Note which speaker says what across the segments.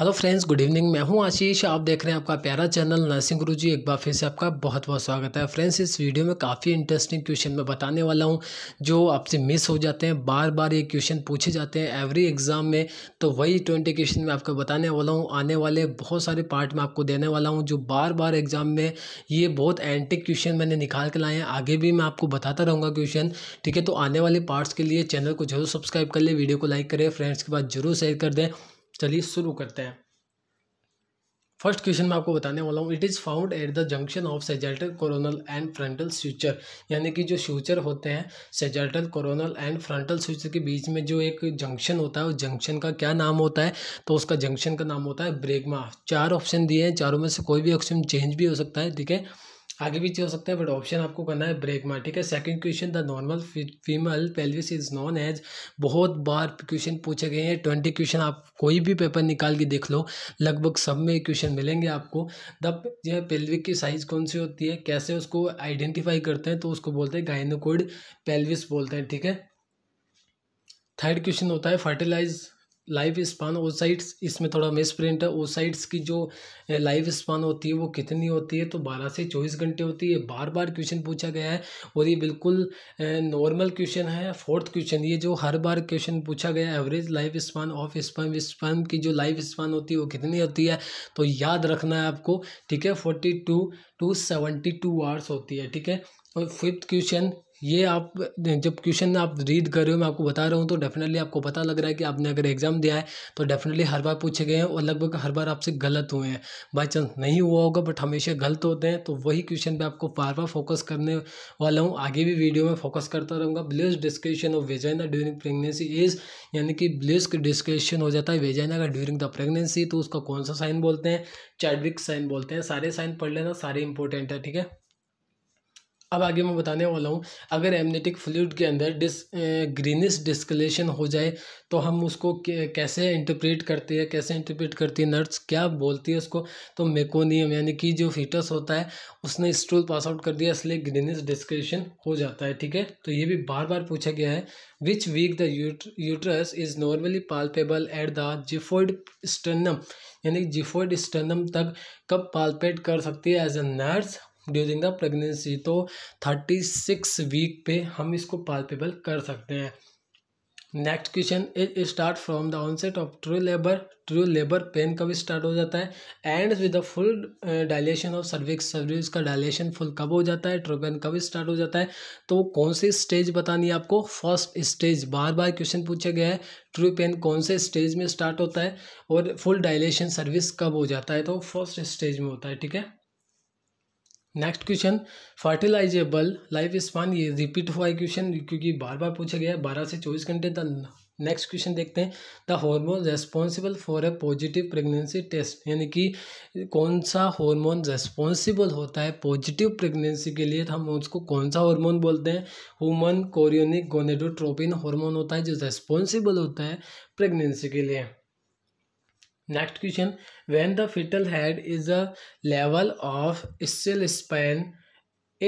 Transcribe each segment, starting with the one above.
Speaker 1: Hello friends good evening मैं हूं आशीष आप देख रहे हैं आपका प्यारा चैनल नर्सिंग गुरु जी एक बार फिर से आपका बहुत बहुत स्वागत है फ्रेंड्स इस वीडियो में काफ़ी इंटरेस्टिंग क्वेश्चन मैं बताने वाला हूं जो आपसे मिस हो जाते हैं बार बार ये क्वेश्चन पूछे जाते हैं एवरी एग्ज़ाम में तो वही ट्वेंटी क्वेश्चन मैं आपको बताने वाला हूँ आने वाले बहुत सारे पार्ट में आपको देने वाला हूँ जो बार बार एग्ज़ाम में ये बहुत एंटिक क्वेश्चन मैंने निकाल के लाए हैं आगे भी मैं आपको बताता रहूँगा क्वेश्चन ठीक है तो आने वाले पार्ट्स के लिए चैनल को जरूर सब्सक्राइब कर लें वीडियो को लाइक करें फ्रेंड्स के पास जरूर शेयर कर दें चलिए शुरू करते हैं फर्स्ट क्वेश्चन मैं आपको बताने वाला हूँ it is found at the junction of sagittal coronal and frontal suture यानी कि जो स्यूचर होते हैं sagittal coronal and frontal suture के बीच में जो एक जंक्शन होता है उस जंक्शन का क्या नाम होता है तो उसका जंक्शन का नाम होता है ब्रेगमा चार ऑप्शन दिए हैं चारों में से कोई भी ऑप्शन चेंज भी हो सकता है ठीक है आगे पीछे हो सकता है बट ऑप्शन आपको करना है ब्रेक मार ठीक है second question the normal female pelvis is known as बहुत बार क्वेश्चन पूछे गए हैं ट्वेंटी क्वेश्चन आप कोई भी पेपर निकाल के देख लो लगभग सब में क्वेश्चन मिलेंगे आपको दब जो है पेल्विक की साइज कौन सी होती है कैसे उसको आइडेंटिफाई करते हैं तो उसको बोलते हैं गाइनोकोड पेल्विस बोलते हैं ठीक है थर्ड क्वेश्चन होता है फर्टिलाइज लाइफ स्पान ओसाइट्स इसमें थोड़ा मिस प्रिंट है ओसाइट्स की जो लाइफ स्पान होती है वो कितनी होती है तो बारह से चौबीस घंटे होती है बार बार क्वेश्चन पूछा गया है और ये बिल्कुल नॉर्मल क्वेश्चन है फोर्थ क्वेश्चन ये जो हर बार क्वेश्चन पूछा गया average life span of sperm sperm की जो लाइफ स्पान होती है वो कितनी होती है तो याद रखना है आपको ठीक है forty two to seventy two hours होती है ठीक है और फिफ्थ क्वेश्चन ये आप जब क्वेश्चन आप रीड कर रहे हो मैं आपको बता रहा हूँ तो डेफिनेटली आपको पता लग रहा है कि आपने अगर एग्जाम दिया है तो डेफिनेटली हर बार पूछे गए हैं और लगभग हर बार आपसे गलत हुए हैं बाई चांस नहीं हुआ होगा बट हमेशा गलत होते हैं तो वही क्वेश्चन पे आपको बार बार फोकस करने वाला हूँ आगे भी वीडियो में फोकस करता रहूँगा bluish discussion of vagina during pregnancy is यानी कि ब्लिस डिस्कशन हो जाता है वेजाइना का ड्यूरिंग द प्रेगनेंसी तो उसका कौन सा साइन बोलते हैं चैडविक साइन बोलते हैं सारे साइन पढ़ लेना सारे इंपॉर्टेंट है ठीक है अब आगे मैं बताने वाला हूँ अगर एमनेटिक फ्लूड के अंदर डिस ग्रीनिस डिस्कलेशन हो जाए तो हम उसको कैसे इंटरप्रेट करते हैं कैसे इंटरप्रेट करती है नर्स क्या बोलती है उसको तो मेकोनियम यानी कि जो फीटस होता है उसने स्टूल पास आउट कर दिया इसलिए ग्रीनिस डिस्कलेशन हो जाता है ठीक है तो ये भी बार बार पूछा गया है which week the uterus is normally palpable at the xiphoid sternum यानी जिफोइड स्टर्नम तक कब पालपेट कर सकती है as a nurse during the pregnancy तो थर्टी सिक्स वीक पे हम इसको पाल्पेबल कर सकते हैं next question is start from the onset of true labour true labour pain कब स्टार्ट हो जाता है and with the full dilation of cervix cervix का डायलेशन फुल कब हो जाता है ट्रू पेन कब स्टार्ट हो जाता है तो कौन सी स्टेज बतानी है आपको फर्स्ट स्टेज बार बार क्वेश्चन पूछा गया है ट्रू पेन कौन से स्टेज में स्टार्ट होता है और फुल डायलेशन सर्विस कब हो जाता है तो फर्स्ट स्टेज में होता है ठीक है next question fertilizable life span ये रिपीट हुआ है क्वेश्चन क्योंकि बार बार पूछा गया है बारह से चौबीस घंटे तक नेक्स्ट क्वेश्चन देखते हैं the hormone responsible for a positive pregnancy test यानी कि कौन सा हार्मोन रेस्पॉन्सिबल होता है पॉजिटिव प्रेगनेंसी के लिए तो हम उसको कौन सा हार्मोन बोलते हैं ह्यूमन कोरियोनिक गोनेडोट्रोपिन हार्मोन होता है जो रेस्पॉन्सिबल होता है प्रेगनेंसी के लिए next question when the fetal head is a level of still spine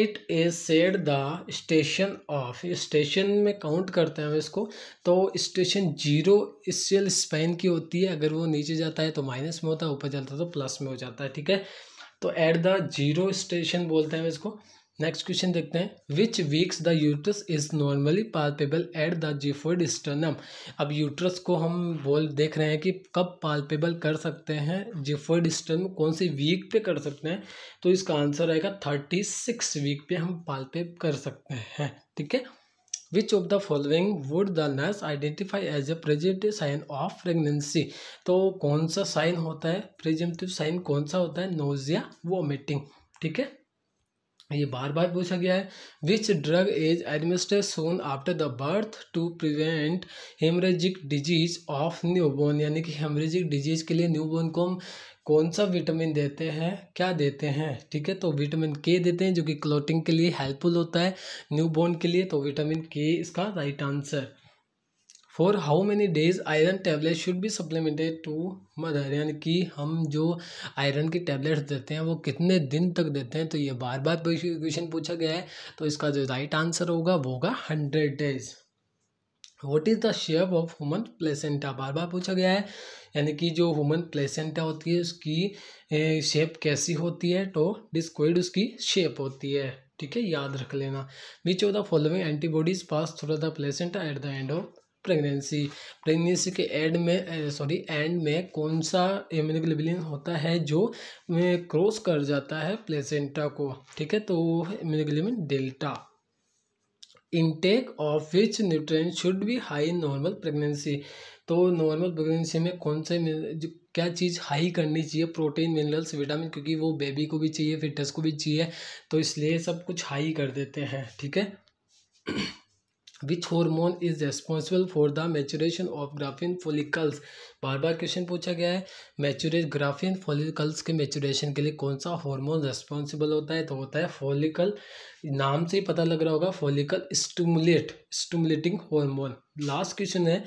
Speaker 1: it is said the station of station में काउंट करते हैं इसको तो स्टेशन जीरो स्टिल स्पेन की होती है अगर वो नीचे जाता है तो माइनस में होता है ऊपर जाता है तो प्लस में हो जाता है ठीक है तो एट द जीरो स्टेशन बोलते हैं इसको नेक्स्ट क्वेश्चन देखते हैं which weeks the uterus is normally palpable at the xiphoid sternum अब यूट्रस को हम बोल देख रहे हैं कि कब पाल्पेबल कर सकते हैं जीफोइड स्टर्नम कौन सी वीक पे कर सकते हैं तो इसका आंसर आएगा थर्टी सिक्स वीक पे हम पाल्पेब कर सकते हैं ठीक है which of the following would the nurse identify as a presumptive sign of pregnancy तो कौन सा साइन होता है प्रेजेंटिव साइन कौन सा होता है नोजिया वोमिटिंग ठीक है ये बार बार पूछा गया है which drug is administered soon after the birth to prevent haemorrhagic disease of born यानी कि हेमरेजिक डिजीज के लिए न्यूबोर्न को हम कौन सा विटामिन देते हैं क्या देते हैं ठीक है तो विटामिन के देते हैं जो कि क्लोटिंग के लिए हेल्पफुल होता है बोर्न के लिए तो विटामिन के इसका right answer for how many days iron tablet should be supplemented to mother यानी कि हम जो आयरन की टेबलेट्स देते हैं वो कितने दिन तक देते हैं तो ये बार बार क्वेश्चन पूछा गया है तो इसका जो राइट आंसर होगा वो होगा hundred days what is the shape of human placenta बार बार पूछा गया है यानी कि जो हुमन प्लेसेंटा होती है उसकी शेप कैसी होती है तो डिस्कोइड उसकी शेप होती है ठीक है याद रख लेना which of the following antibodies pass through the placenta at the end of pregnancy pregnancy के एंड में सॉरी एंड में कौन सा इम्यूनोग्लोबुलिन होता है जो क्रॉस कर जाता है प्लेसेंटा को ठीक है तो immunoglobulin delta intake of which nutrient should be high in normal pregnancy तो नॉर्मल प्रेगनेंसी में कौन से क्या चीज़ हाई करनी चाहिए प्रोटीन मिनरल्स विटामिन क्योंकि वो बेबी को भी चाहिए फिटस को भी चाहिए तो इसलिए सब कुछ हाई कर देते हैं ठीक है Which hormone is responsible for the maturation of graphene follicles? बार बार क्वेश्चन पूछा गया है मैचुरेट ग्राफिन फॉलिकल्स के मैचुरेशन के लिए कौन सा हार्मोन रेस्पॉन्सिबल होता है तो होता है फॉलिकल नाम से ही पता लग रहा होगा follicle stimulate stimulating hormone last question is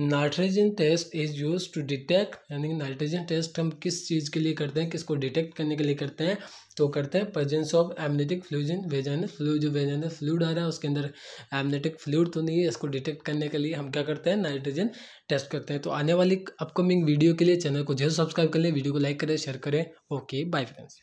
Speaker 1: nitrogen test is use to detect यानी नाइट्रोजन टेस्ट हम किस चीज़ के लिए करते हैं किसको डिटेक्ट करने के लिए करते हैं तो करते हैं presence of amniotic fluid vaginal flu जो वेजन फ्लूड आ रहा है उसके अंदर एमनेटिक फ्लूड तो नहीं है इसको डिटेक्ट करने के लिए हम क्या करते हैं नाइट्रोजन टेस्ट करते हैं तो आने वाली अपकमिंग वीडियो के लिए चैनल को जरूर सब्सक्राइब कर लें वीडियो को लाइक करें शेयर करें ओके बाय फ्रेंड्स